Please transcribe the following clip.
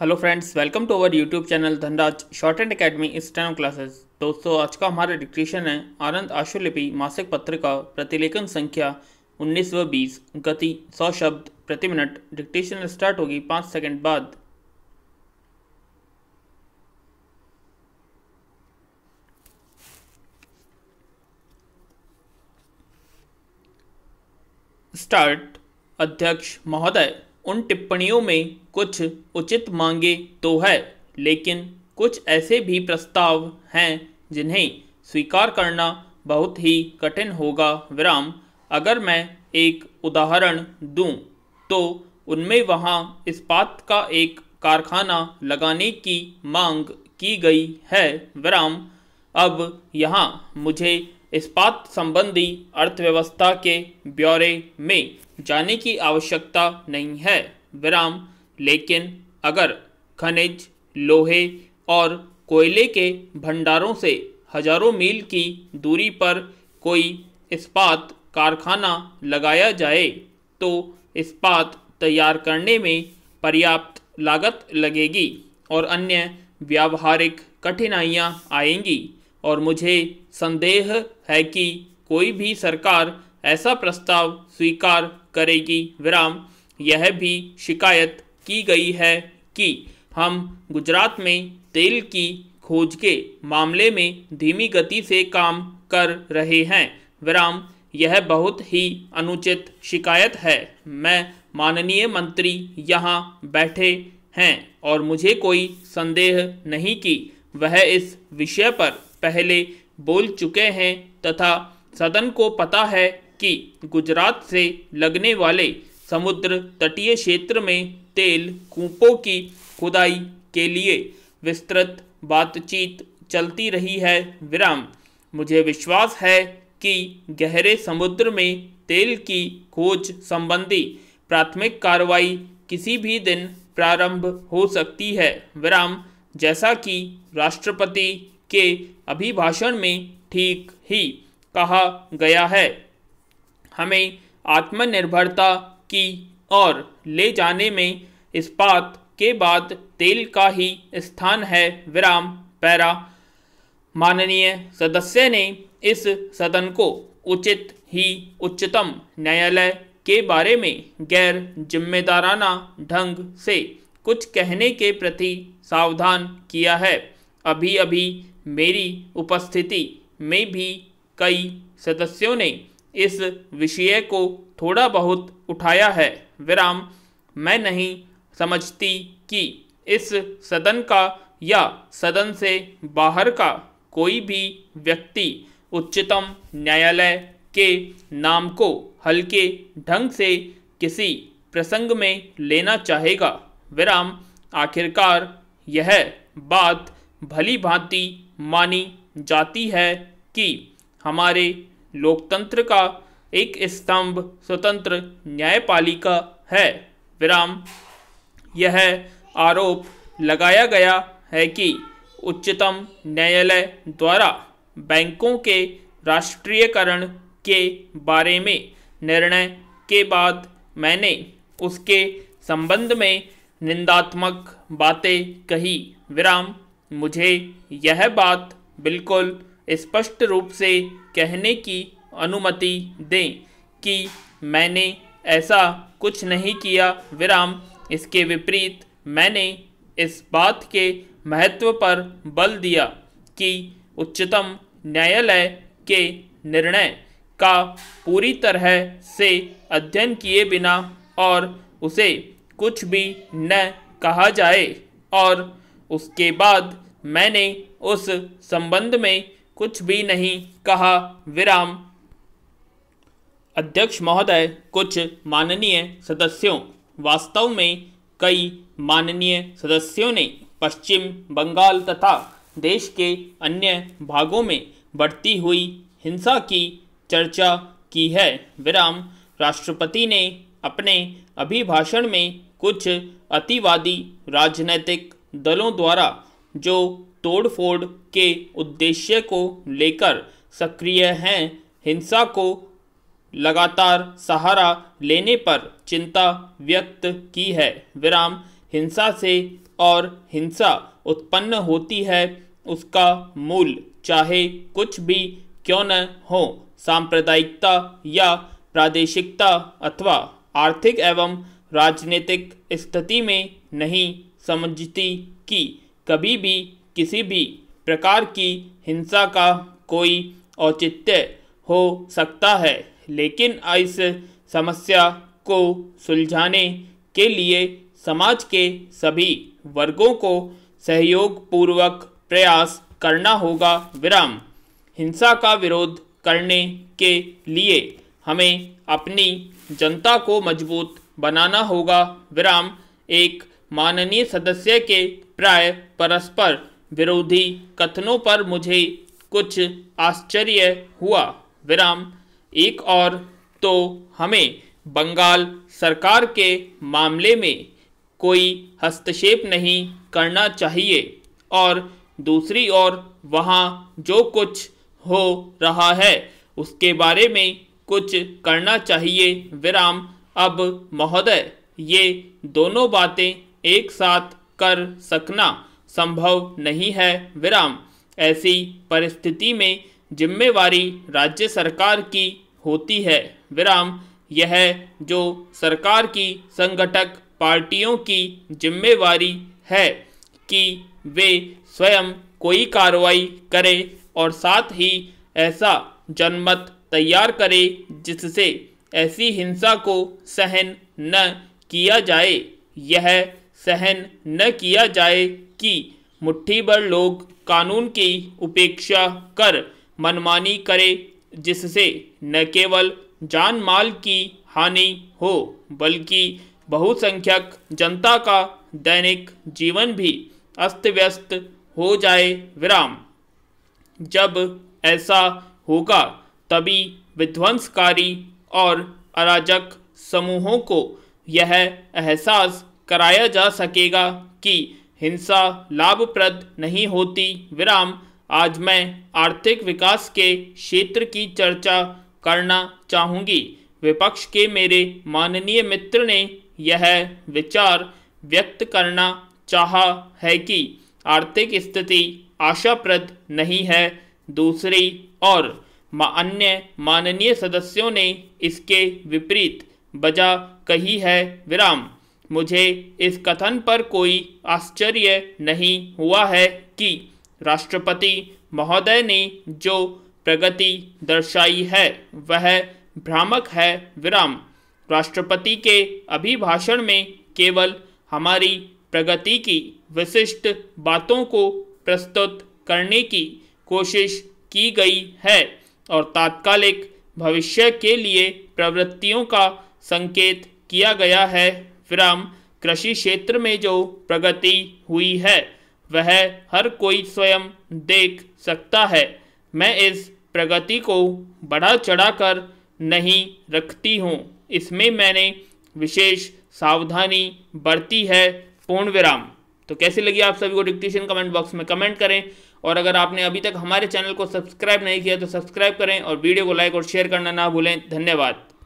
hello friends welcome to our YouTube channel Dhanraj shorthand academy steno classes दोस्तों आज का हमारा डिक्टेशन है आनंद आशुलिपि मासिक पत्र का प्रतिलेखन संख्या 19 व 20 गति 100 शब्द प्रति मिनट डिक्टेशन स्टार्ट होगी पाँच सेकंड बाद स्टार्ट अध्यक्ष महोदय उन टिप्पणियों में कुछ उचित मांगे तो है लेकिन कुछ ऐसे भी प्रस्ताव हैं जिन्हें स्वीकार करना बहुत ही कठिन होगा विराम अगर मैं एक उदाहरण दूं तो उनमें वहाँ इस्पात का एक कारखाना लगाने की मांग की गई है विराम अब यहाँ मुझे इस्पात संबंधी अर्थव्यवस्था के ब्यौरे में जाने की आवश्यकता नहीं है विराम लेकिन अगर खनिज लोहे और कोयले के भंडारों से हजारों मील की दूरी पर कोई इस्पात कारखाना लगाया जाए तो इस्पात तैयार करने में पर्याप्त लागत लगेगी और अन्य व्यावहारिक कठिनाइयाँ आएंगी और मुझे संदेह है कि कोई भी सरकार ऐसा प्रस्ताव स्वीकार करेगी विराम यह भी शिकायत की गई है कि हम गुजरात में तेल की खोज के मामले में धीमी गति से काम कर रहे हैं विराम यह बहुत ही अनुचित शिकायत है मैं माननीय मंत्री यहाँ बैठे हैं और मुझे कोई संदेह नहीं कि वह इस विषय पर पहले बोल चुके हैं तथा सदन को पता है कि गुजरात से लगने वाले समुद्र तटीय क्षेत्र में तेल कूपों की खुदाई के लिए विस्तृत बातचीत चलती रही है विराम मुझे विश्वास है कि गहरे समुद्र में तेल की खोज संबंधी प्राथमिक कार्रवाई किसी भी दिन प्रारंभ हो सकती है विराम जैसा कि राष्ट्रपति के अभिभाषण में ठीक ही कहा गया है हमें आत्मनिर्भरता की और ले जाने में इस्पात के बाद तेल का ही स्थान है विराम पैरा माननीय सदस्य ने इस सदन को उचित ही उच्चतम न्यायालय के बारे में गैर जिम्मेदाराना ढंग से कुछ कहने के प्रति सावधान किया है अभी अभी मेरी उपस्थिति में भी कई सदस्यों ने इस विषय को थोड़ा बहुत उठाया है विराम मैं नहीं समझती कि इस सदन का या सदन से बाहर का कोई भी व्यक्ति उच्चतम न्यायालय के नाम को हल्के ढंग से किसी प्रसंग में लेना चाहेगा विराम आखिरकार यह बात भली भांति मानी जाती है कि हमारे लोकतंत्र का एक स्तंभ स्वतंत्र न्यायपालिका है विराम यह आरोप लगाया गया है कि उच्चतम न्यायालय द्वारा बैंकों के राष्ट्रीयकरण के बारे में निर्णय के बाद मैंने उसके संबंध में निंदात्मक बातें कही विराम मुझे यह बात बिल्कुल स्पष्ट रूप से कहने की अनुमति दें कि मैंने ऐसा कुछ नहीं किया विराम इसके विपरीत मैंने इस बात के महत्व पर बल दिया कि उच्चतम न्यायालय के निर्णय का पूरी तरह से अध्ययन किए बिना और उसे कुछ भी न कहा जाए और उसके बाद मैंने उस संबंध में कुछ भी नहीं कहा विराम अध्यक्ष महोदय कुछ माननीय सदस्यों वास्तव में कई माननीय सदस्यों ने पश्चिम बंगाल तथा देश के अन्य भागों में बढ़ती हुई हिंसा की चर्चा की है विराम राष्ट्रपति ने अपने अभिभाषण में कुछ अतिवादी राजनैतिक दलों द्वारा जो तोड़फोड़ के उद्देश्य को लेकर सक्रिय हैं हिंसा को लगातार सहारा लेने पर चिंता व्यक्त की है विराम हिंसा से और हिंसा उत्पन्न होती है उसका मूल चाहे कुछ भी क्यों न हो सांप्रदायिकता या प्रादेशिकता अथवा आर्थिक एवं राजनीतिक स्थिति में नहीं समझती कि कभी भी किसी भी प्रकार की हिंसा का कोई औचित्य हो सकता है लेकिन इस समस्या को सुलझाने के लिए समाज के सभी वर्गों को सहयोग पूर्वक प्रयास करना होगा विराम हिंसा का विरोध करने के लिए हमें अपनी जनता को मजबूत बनाना होगा विराम एक माननीय सदस्य के प्राय परस्पर विरोधी कथनों पर मुझे कुछ आश्चर्य हुआ विराम एक और तो हमें बंगाल सरकार के मामले में कोई हस्तक्षेप नहीं करना चाहिए और दूसरी ओर वहाँ जो कुछ हो रहा है उसके बारे में कुछ करना चाहिए विराम अब महोदय ये दोनों बातें एक साथ कर सकना संभव नहीं है विराम ऐसी परिस्थिति में जिम्मेवारी राज्य सरकार की होती है विराम यह जो सरकार की संगठक पार्टियों की जिम्मेवारी है कि वे स्वयं कोई कार्रवाई करें और साथ ही ऐसा जनमत तैयार करें जिससे ऐसी हिंसा को सहन न किया जाए यह सहन न किया जाए कि मुट्ठी भर लोग कानून की उपेक्षा कर मनमानी करे जिससे न केवल जान माल की हानि हो बल्कि बहुसंख्यक जनता का दैनिक जीवन भी अस्त व्यस्त हो जाए विराम जब ऐसा होगा तभी विध्वंसकारी और अराजक समूहों को यह एहसास कराया जा सकेगा कि हिंसा लाभप्रद नहीं होती विराम आज मैं आर्थिक विकास के क्षेत्र की चर्चा करना चाहूँगी विपक्ष के मेरे माननीय मित्र ने यह विचार व्यक्त करना चाहा है कि आर्थिक स्थिति आशाप्रद नहीं है दूसरी और अन्य माननीय सदस्यों ने इसके विपरीत बजा कही है विराम मुझे इस कथन पर कोई आश्चर्य नहीं हुआ है कि राष्ट्रपति महोदय ने जो प्रगति दर्शाई है वह भ्रामक है विराम राष्ट्रपति के अभिभाषण में केवल हमारी प्रगति की विशिष्ट बातों को प्रस्तुत करने की कोशिश की गई है और तात्कालिक भविष्य के लिए प्रवृत्तियों का संकेत किया गया है हम कृषि क्षेत्र में जो प्रगति हुई है वह हर कोई स्वयं देख सकता है मैं इस प्रगति को बढ़ा चढ़ाकर नहीं रखती हूँ इसमें मैंने विशेष सावधानी बरती है पूर्ण विराम तो कैसी लगी आप सभी को डिक्टेशन कमेंट बॉक्स में कमेंट करें और अगर आपने अभी तक हमारे चैनल को सब्सक्राइब नहीं किया तो सब्सक्राइब करें और वीडियो को लाइक और शेयर करना ना भूलें धन्यवाद